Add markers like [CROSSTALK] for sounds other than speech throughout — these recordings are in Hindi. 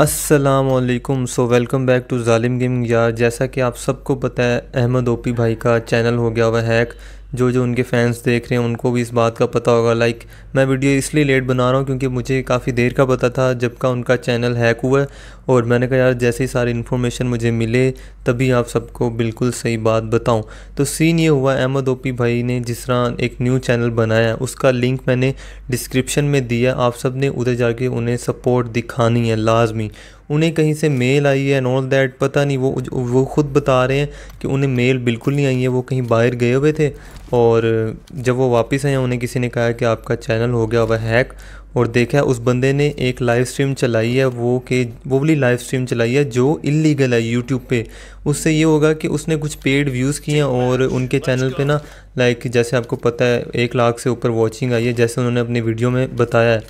असलकुम सो वेलकम बैक टू ालिम गेमिंग यार जैसा कि आप सबको पता है अहमद ओपी भाई का चैनल हो गया हुआ हैक जो जो उनके फैंस देख रहे हैं उनको भी इस बात का पता होगा लाइक मैं वीडियो इसलिए लेट बना रहा हूँ क्योंकि मुझे काफ़ी देर का पता था जब का उनका चैनल हैक हुआ और मैंने कहा यार जैसे ही सारी इन्फॉर्मेशन मुझे मिले तभी आप सबको बिल्कुल सही बात बताऊं तो सीन ये हुआ अहमद ओपी भाई ने जिस तरह एक न्यू चैनल बनाया उसका लिंक मैंने डिस्क्रिप्शन में दिया आप सब ने उधर जाके उन्हें सपोर्ट दिखानी है लाजमी उन्हें कहीं से मेल आई है एंड ऑल दैट पता नहीं वो वो ख़ुद बता रहे हैं कि उन्हें मेल बिल्कुल नहीं आई है वो कहीं बाहर गए हुए थे और जब वो वापस आए उन्हें किसी ने कहा कि आपका चैनल हो गया वह हैक और देखा उस बंदे ने एक लाइव स्ट्रीम चलाई है वो के वो वाली लाइव स्ट्रीम चलाई है जो इलीगल है यूट्यूब पे उससे ये होगा कि उसने कुछ पेड व्यूज़ किए हैं और उनके चैनल पे ना लाइक जैसे आपको पता है एक लाख से ऊपर वॉचिंग आई है जैसे उन्होंने अपनी वीडियो में बताया है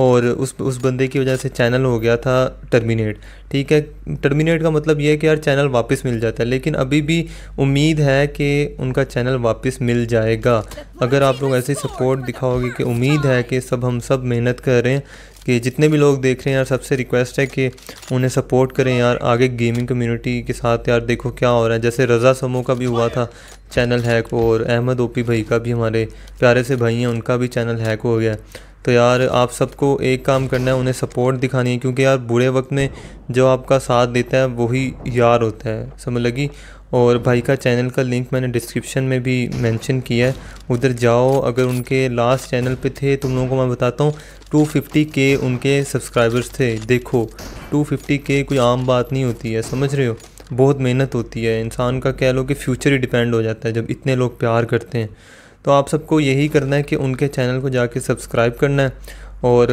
और उस उस बंदे की वजह से चैनल हो गया था टर्मिनेट ठीक है टर्मिनेट का मतलब यह है कि यार चैनल वापस मिल जाता है लेकिन अभी भी उम्मीद है कि उनका चैनल वापस मिल जाएगा अगर आप लोग ऐसे सपोर्ट दिखाओगे कि उम्मीद है कि सब हम सब मेहनत कर रहे हैं कि जितने भी लोग देख रहे हैं यार सबसे रिक्वेस्ट है कि उन्हें सपोर्ट करें यार आगे गेमिंग कम्युनिटी के साथ यार देखो क्या हो रहा है जैसे रज़ा समूह का भी हुआ था चैनल हैक और अहमद ओपी भाई का भी हमारे प्यारे से भाई हैं उनका भी चैनल हैक हो गया तो यार आप सबको एक काम करना है उन्हें सपोर्ट दिखानी है क्योंकि यार बुरे वक्त में जो आपका साथ देता है वही यार होता है समझ लगी और भाई का चैनल का लिंक मैंने डिस्क्रिप्शन में भी मेंशन किया है उधर जाओ अगर उनके लास्ट चैनल पे थे तुम लोगों को मैं बताता हूँ 250 के उनके सब्सक्राइबर्स थे देखो 250 के कोई आम बात नहीं होती है समझ रहे हो बहुत मेहनत होती है इंसान का कह लो कि फ्यूचर ही डिपेंड हो जाता है जब इतने लोग प्यार करते हैं तो आप सबको यही करना है कि उनके चैनल को जाके सब्सक्राइब करना है और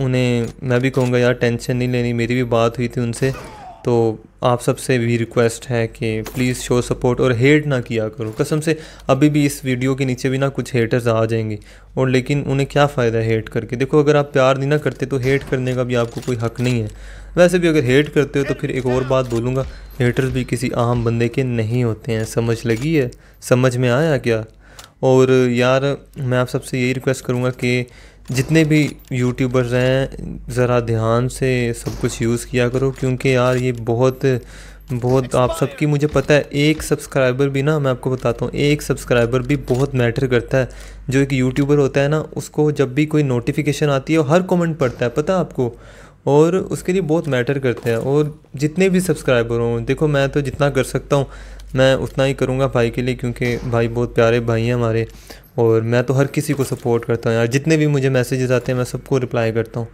उन्हें मैं भी कहूँगा यार टेंशन नहीं लेनी मेरी भी बात हुई थी उनसे तो आप सबसे भी रिक्वेस्ट है कि प्लीज़ शो सपोर्ट और हेट ना किया करो कसम से अभी भी इस वीडियो के नीचे भी ना कुछ हेटर्स आ जाएंगे और लेकिन उन्हें क्या फ़ायदा है हेट करके देखो अगर आप प्यार नहीं ना करते तो हेट करने का भी आपको कोई हक नहीं है वैसे भी अगर हेट करते हो तो फिर एक और बात बोलूँगा हेटर्स भी किसी आम बंदे के नहीं होते हैं समझ लगी है समझ में आया क्या और यार मैं आप सबसे यही रिक्वेस्ट करूँगा कि जितने भी यूट्यूबर्स हैं ज़रा ध्यान से सब कुछ यूज़ किया करो क्योंकि यार ये बहुत बहुत आप सबकी मुझे पता है एक सब्सक्राइबर भी ना मैं आपको बताता हूँ एक सब्सक्राइबर भी बहुत मैटर करता है जो एक यूट्यूबर होता है ना उसको जब भी कोई नोटिफिकेशन आती है और हर कमेंट पड़ता है पता है आपको और उसके लिए बहुत मैटर करते हैं और जितने भी सब्सक्राइबर हों देखो मैं तो जितना कर सकता हूँ मैं उतना ही करूँगा भाई के लिए क्योंकि भाई बहुत प्यारे भाई हैं हमारे और मैं तो हर किसी को सपोर्ट करता हूँ यार जितने भी मुझे मैसेजेस आते हैं मैं सबको रिप्लाई करता हूँ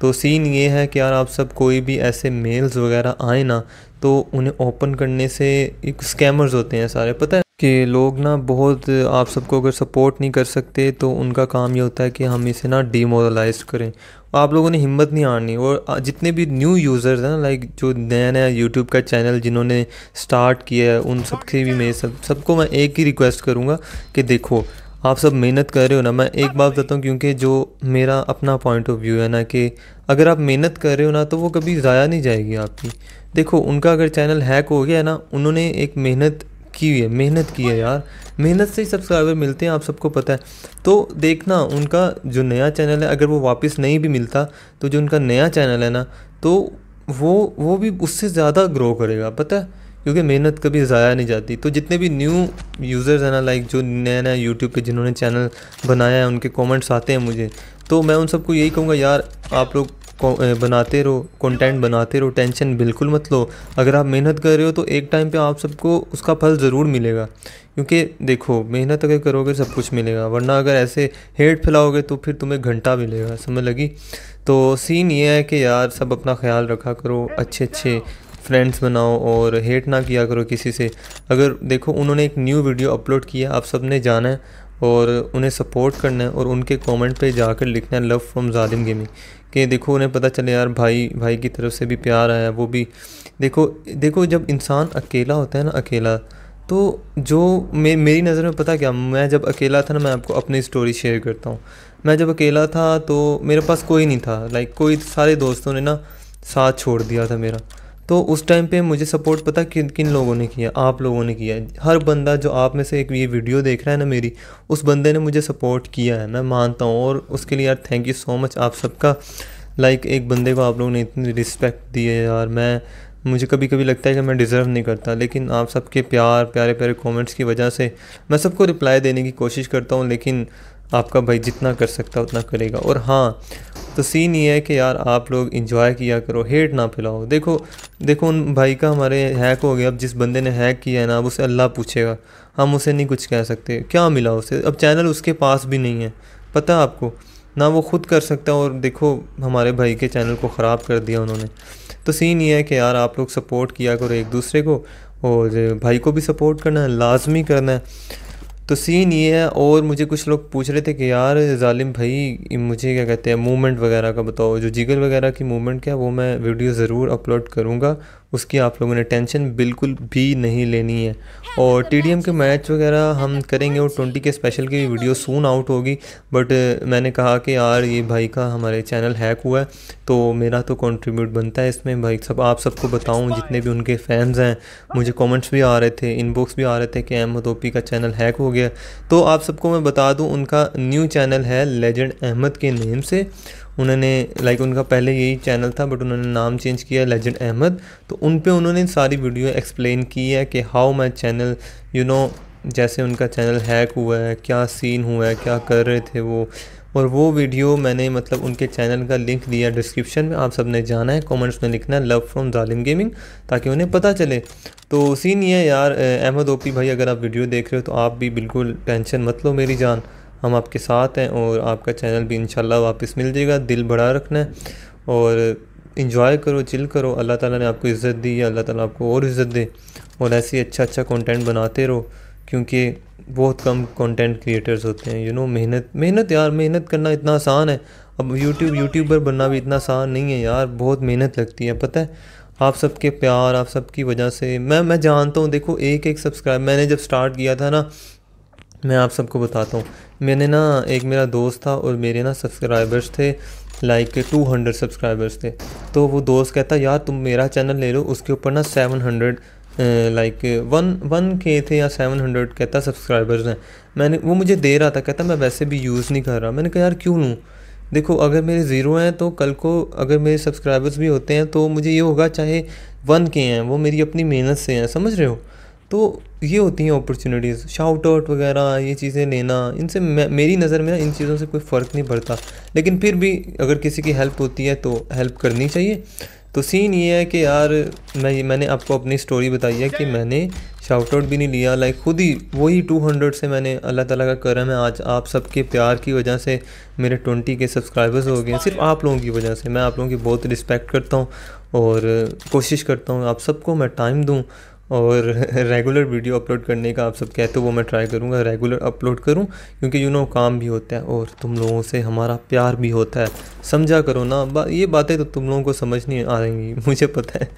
तो सीन ये है कि यार आप सब कोई भी ऐसे मेल्स वगैरह आए ना तो उन्हें ओपन करने से एक स्कैमर्स होते हैं सारे पता है कि लोग ना बहुत आप सबको अगर सपोर्ट नहीं कर सकते तो उनका काम ये होता है कि हम इसे ना डीमोरलाइज करें आप लोगों ने हिम्मत नहीं हारनी और जितने भी न्यू यूज़र्स हैं लाइक जो नया नया यूट्यूब का चैनल जिन्होंने स्टार्ट किया है उन सब के भी मैं सब सबको मैं एक ही रिक्वेस्ट करूँगा कि देखो आप सब मेहनत कर रहे हो ना मैं एक बात बताता हूँ क्योंकि जो मेरा अपना पॉइंट ऑफ व्यू है ना कि अगर आप मेहनत कर रहे हो ना तो वो कभी ज़ाया नहीं जाएगी आपकी देखो उनका अगर चैनल हैक हो गया है ना उन्होंने एक मेहनत की हुई है मेहनत की है यार मेहनत से ही सब्सक्राइबर मिलते हैं आप सबको पता है तो देखना उनका जो नया चैनल है अगर वो वापस नहीं भी मिलता तो जो उनका नया चैनल है ना तो वो वो भी उससे ज़्यादा ग्रो करेगा पता है क्योंकि मेहनत कभी ज़ाया नहीं जाती तो जितने भी न्यू यूज़र्स हैं ना लाइक जो नया नया यूट्यूब पे जिन्होंने चैनल बनाया है उनके कमेंट्स आते हैं मुझे तो मैं उन सबको यही कहूँगा यार आप लोग बनाते रहो कंटेंट बनाते रहो टेंशन बिल्कुल मत लो अगर आप मेहनत कर रहे हो तो एक टाइम पे आप सबको उसका फल ज़रूर मिलेगा क्योंकि देखो मेहनत अगर करोगे सब कुछ मिलेगा वरना अगर ऐसे हेट फैलाओगे तो फिर तुम्हें घंटा मिलेगा समझ लगी तो सीन ये है कि यार सब अपना ख्याल रखा करो अच्छे अच्छे फ्रेंड्स बनाओ और हेट ना किया करो किसी से अगर देखो उन्होंने एक न्यू वीडियो अपलोड किया आप सब ने जाना है और उन्हें सपोर्ट करना है और उनके कमेंट पे जाकर लिखना है लव फ्रॉम जालिम गेमिंग कि देखो उन्हें पता चले यार भाई भाई की तरफ से भी प्यार आया वो भी देखो देखो जब इंसान अकेला होता है ना अकेला तो जो मे मेरी नज़र में पता क्या मैं जब अकेला था ना मैं आपको अपनी स्टोरी शेयर करता हूँ मैं जब अकेला था तो मेरे पास कोई नहीं था लाइक कोई सारे दोस्तों ने ना साथ छोड़ दिया था मेरा तो उस टाइम पे मुझे सपोर्ट पता किन किन लोगों ने किया आप लोगों ने किया हर बंदा जो आप में से एक ये वीडियो देख रहा है ना मेरी उस बंदे ने मुझे सपोर्ट किया है मैं मानता हूँ और उसके लिए यार थैंक यू सो मच आप सबका लाइक एक बंदे को आप लोगों ने इतनी रिस्पेक्ट दी है यार मैं मुझे कभी कभी लगता है कि मैं डिज़र्व नहीं करता लेकिन आप सबके प्यार प्यारे प्यारे कमेंट्स की वजह से मैं सबको रिप्लाई देने की कोशिश करता हूँ लेकिन आपका भाई जितना कर सकता है उतना करेगा और हाँ तो सीन ये है कि यार आप लोग इंजॉय किया करो हेट ना फैलाओ देखो देखो उन भाई का हमारे हैक हो गया अब जिस बंदे ने हैक किया है ना अब उसे अल्लाह पूछेगा हम उसे नहीं कुछ कह सकते क्या मिला उसे अब चैनल उसके पास भी नहीं है पता आपको ना वो खुद कर सकता और देखो हमारे भाई के चैनल को ख़राब कर दिया उन्होंने तो सीन ये है कि यार आप लोग सपोर्ट किया करो एक दूसरे को और भाई को भी सपोर्ट करना है लाजमी करना है तो सीन ये है और मुझे कुछ लोग पूछ रहे थे कि यार जालिम भाई मुझे क्या कहते हैं मूवमेंट वगैरह का बताओ जो जिगर वगैरह की मूवमेंट क्या वो मैं वीडियो ज़रूर अपलोड करूँगा उसकी आप लोगों ने टेंशन बिल्कुल भी नहीं लेनी है और टी मतलब के मैच वगैरह हम करेंगे और ट्वेंटी के स्पेशल की वीडियो सून आउट होगी बट uh, मैंने कहा कि यार ये भाई का हमारे चैनल हैक हुआ है तो मेरा तो कंट्रीब्यूट बनता है इसमें भाई सब आप सबको बताऊँ जितने भी उनके फैंस हैं मुझे कमेंट्स भी आ रहे थे इनबॉक्स भी आ रहे थे कि अहमद ओपी का चैनल हैक हो गया तो आप सबको मैं बता दूँ उनका न्यू चैनल है लेजेंड अहमद के नेम से उन्होंने लाइक उनका पहले यही चैनल था बट उन्होंने नाम चेंज किया लेजेंड अहमद तो उन पे उन्होंने सारी वीडियो एक्सप्लेन की है कि how my channel you know जैसे उनका चैनल हैक हुआ है क्या सीन हुआ है क्या कर रहे थे वो और वो वीडियो मैंने मतलब उनके चैनल का लिंक दिया डिस्क्रिप्शन में आप सब ने जाना है कमेंट्स में लिखना है लव फ्रॉम जालिम गेमिंग ताकि उन्हें पता चले तो सीन ये है यार अहमद ओपी भाई अगर आप वीडियो देख रहे हो तो आप भी बिल्कुल टेंशन मत लो मेरी जान हम आपके साथ हैं और आपका चैनल भी इन वापस मिल जाएगा दिल बढ़ा रखना है और इंजॉय करो चिल करो अल्लाह ताला ने आपको इज़्ज़त दी है अल्लाह ताला आपको और इज़्ज़त दे और ऐसे ही अच्छा अच्छा कंटेंट बनाते रहो क्योंकि बहुत कम कंटेंट क्रिएटर्स होते हैं यू नो मेहनत मेहनत यार मेहनत करना इतना आसान है अब यूट्यूब यूट्यूबर बनना भी इतना आसान नहीं है यार बहुत मेहनत लगती है पता है आप सबके प्यार आप सबकी वजह से मैं मैं जानता हूँ देखो एक एक सब्सक्राइब मैंने जब स्टार्ट किया था ना मैं आप सबको बताता हूँ मैंने ना एक मेरा दोस्त था और मेरे ना सब्सक्राइबर्स थे लाइक के टू हंड्रेड सब्सक्राइबर्स थे तो वो दोस्त कहता यार तुम मेरा चैनल ले लो उसके ऊपर ना seven hundred like one one K थे या सेवन हंड्रेड कहता सब्सक्राइबर्स हैं मैंने वो मुझे दे रहा था कहता मैं वैसे भी यूज़ नहीं कर रहा मैंने कहा यार क्यों लूँ देखो अगर मेरे ज़ीरो हैं तो कल को अगर मेरे सब्सक्राइबर्स भी होते हैं तो मुझे ये होगा चाहे वन के हैं वो मेरी अपनी मेहनत से हैं समझ रहे हो तो ये होती हैं अपॉर्चुनिटीज़ शाउट आउट वगैरह ये चीज़ें लेना इनसे मेरी नज़र में ना इन चीज़ों से कोई फ़र्क नहीं पड़ता लेकिन फिर भी अगर किसी की हेल्प होती है तो हेल्प करनी चाहिए तो सीन ये है कि यार मैं मैंने आपको अपनी स्टोरी बताई है कि मैंने शाउट आउट भी नहीं लिया लाइक खुद ही वही 200 से मैंने अल्लाह ताला का करम है आज आप सबके प्यार की वजह से मेरे 20 के सब्सक्राइबर्स हो गए सिर्फ आप लोगों की वजह से मैं आप लोगों की बहुत रिस्पेक्ट करता हूँ और कोशिश करता हूँ आप सबको मैं टाइम दूँ और रेगुलर वीडियो अपलोड करने का आप सब कहते हो तो वो मैं ट्राई करूँगा रेगुलर अपलोड करूँ क्योंकि यू you नो know, काम भी होता है और तुम लोगों से हमारा प्यार भी होता है समझा करो ना बा, ये बातें तो तुम लोगों को समझ नहीं आ रही [LAUGHS] मुझे पता है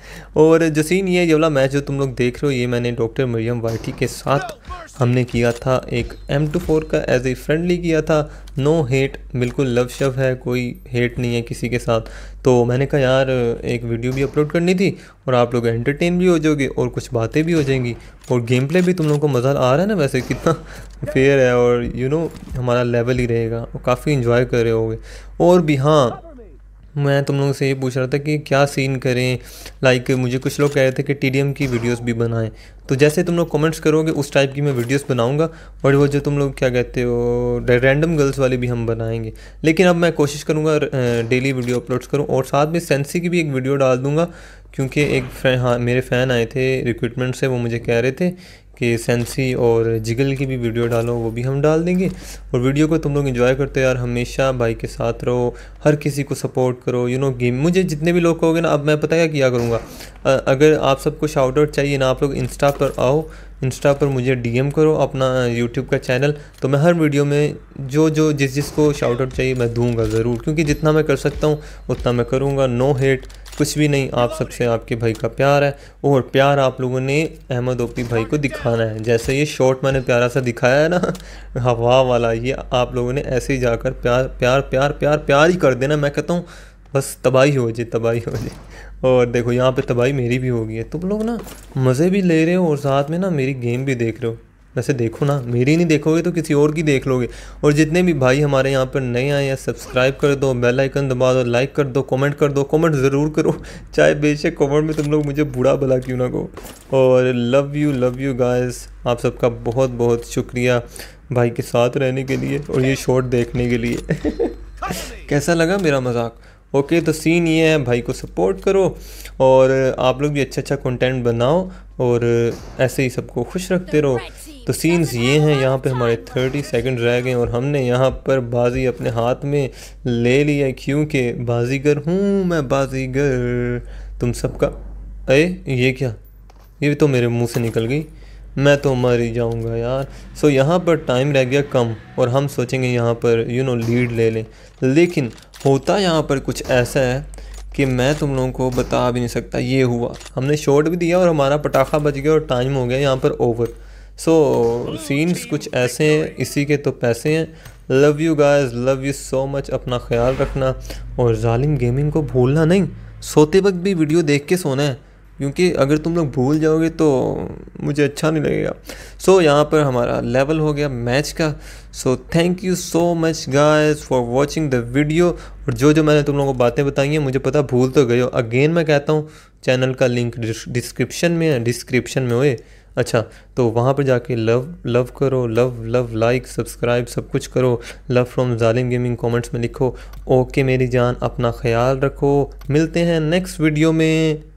और जसीन ये जवला मैच जो तुम लोग देख रहे हो ये मैंने डॉक्टर मरियम वाइटी के साथ हमने किया था एक एम टू फोर का एज ए फ्रेंडली किया था नो हेट बिल्कुल लव शव है कोई हेट नहीं है किसी के साथ तो मैंने कहा यार एक वीडियो भी अपलोड करनी थी और आप लोग एंटरटेन भी हो जाओगे और कुछ बातें भी हो जाएंगी और गेम प्ले भी तुम लोगों को मज़ा आ रहा है ना वैसे कितना फेयर [LAUGHS] है और यू you नो know, हमारा लेवल ही रहेगा और काफ़ी इन्जॉय कर रहे होगे और भी हाँ मैं तुम लोगों से ये पूछ रहा था कि क्या सीन करें लाइक मुझे कुछ लोग कह रहे थे कि टी की वीडियोस भी बनाएं तो जैसे तुम लोग कमेंट्स करोगे उस टाइप की मैं वीडियोस बनाऊंगा और वो जो तुम लोग क्या कहते हो रैंडम गर्ल्स वाली भी हम बनाएंगे लेकिन अब मैं कोशिश करूँगा डेली वीडियो अपलोड्स करूँ और साथ में सेंसी की भी एक वीडियो डाल दूँगा क्योंकि एक हाँ मेरे फ़ैन आए थे रिक्रूटमेंट से वो मुझे कह रहे थे कि सेंसी और जिगल की भी वीडियो डालो वो भी हम डाल देंगे और वीडियो को तुम लोग इन्जॉय करते हो यार हमेशा भाई के साथ रहो हर किसी को सपोर्ट करो यू नो गेम मुझे जितने भी लोग कहोगे ना अब मैं पता क्या किया करूँगा अगर आप सबको शाउट आउट चाहिए ना आप लोग इंस्टा पर आओ इंस्टा पर मुझे डीएम करो अपना यूट्यूब का चैनल तो मैं हर वीडियो में जो जो जिस जिसको शाउट आउट चाहिए मैं दूँगा ज़रूर क्योंकि जितना मैं कर सकता हूँ उतना मैं करूँगा नो हेट कुछ भी नहीं आप सबसे आपके भाई का प्यार है और प्यार आप लोगों ने अहमद ओपी भाई को दिखाना है जैसे ये शॉर्ट मैंने प्यारा सा दिखाया है ना हवा वाला ये आप लोगों ने ऐसे ही जाकर प्यार प्यार प्यार प्यार प्यार ही कर देना मैं कहता हूँ बस तबाही हो जाए तबाही हो जाए और देखो यहाँ पे तबाही मेरी भी हो गई है तुम लोग ना मज़े भी ले रहे हो और साथ में ना मेरी गेम भी देख रहे हो वैसे देखो ना मेरी नहीं देखोगे तो किसी और की देख लोगे और जितने भी भाई हमारे यहाँ पर नए आए हैं सब्सक्राइब कर दो बेल आइकन दबा दो लाइक कर दो कमेंट कर दो कमेंट ज़रूर करो [LAUGHS] चाहे बेशक कमेंट में तुम लोग मुझे बुरा भला क्यों ना कहो और love you love you guys आप सबका बहुत बहुत शुक्रिया भाई के साथ रहने के लिए और ये शॉर्ट देखने के लिए [LAUGHS] कैसा लगा मेरा मजाक ओके तो सीन ये है भाई को सपोर्ट करो और आप लोग भी अच्छा अच्छा कंटेंट बनाओ और ऐसे ही सबको खुश रखते रहो तो सीन्स ये हैं यहाँ पे हमारे 30 सेकंड रह गए और हमने यहाँ पर बाजी अपने हाथ में ले लिया क्योंकि बाजीगर हूँ मैं बाजीगर तुम सबका अरे ये क्या ये भी तो मेरे मुंह से निकल गई मैं तो मर ही जाऊँगा यार सो यहाँ पर टाइम रह गया कम और हम सोचेंगे यहाँ पर यू नो लीड ले लें लेकिन होता यहाँ पर कुछ ऐसा है कि मैं तुम लोगों को बता भी नहीं सकता ये हुआ हमने शॉट भी दिया और हमारा पटाखा बच गया और टाइम हो गया यहाँ पर ओवर सो so, सीन्स कुछ ऐसे हैं इसी के तो पैसे हैं love you guys love you so much अपना ख्याल रखना और जालिम गेमिंग को भूलना नहीं सोते वक्त भी वीडियो देख के सोना है क्योंकि अगर तुम लोग भूल जाओगे तो मुझे अच्छा नहीं लगेगा सो so, यहाँ पर हमारा लेवल हो गया मैच का so thank you so much guys for watching the video और जो जो मैंने तुम लोगों को बातें बताई हैं मुझे पता भूल तो गए हो अगेन मैं कहता हूँ चैनल का लिंक डिस्क्रिप्शन में है डिस्क्रिप्शन में होए अच्छा तो वहाँ पर जाके लव लव करो लव लव लाइक सब्सक्राइब सब कुछ करो love from Jalim gaming comments में लिखो ओके मेरी जान अपना ख्याल रखो मिलते हैं नेक्स्ट वीडियो में